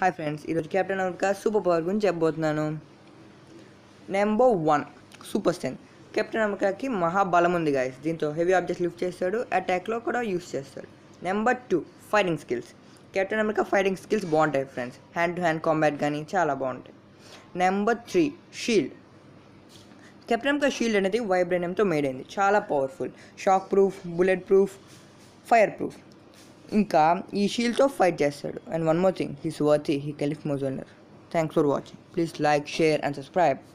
hi friends ఈరోజు captain America super power గురించి చెప్పబోతున్నాను number one super strength captain అమెరికాకి మహాబలం ఉంది గాయస్ దీంతో హెవీ ఆబ్జెక్ట్ లిఫ్ట్ చేస్తాడు అటాక్లో కూడా యూస్ చేస్తాడు number two fighting skills captain America fighting skills బాగుంటాయి friends hand to hand combat కానీ చాలా బాగుంటాయి number three shield captain America shield అనేది వైబ్రేనియంతో మేడ్ అయింది చాలా powerful shock proof bullet proof fire proof ఇంకా ఈ షీల్డ్తో ఫైట్ చేస్తాడు and one more thing he's worthy he can lift Mjolnir thanks for watching please like share and subscribe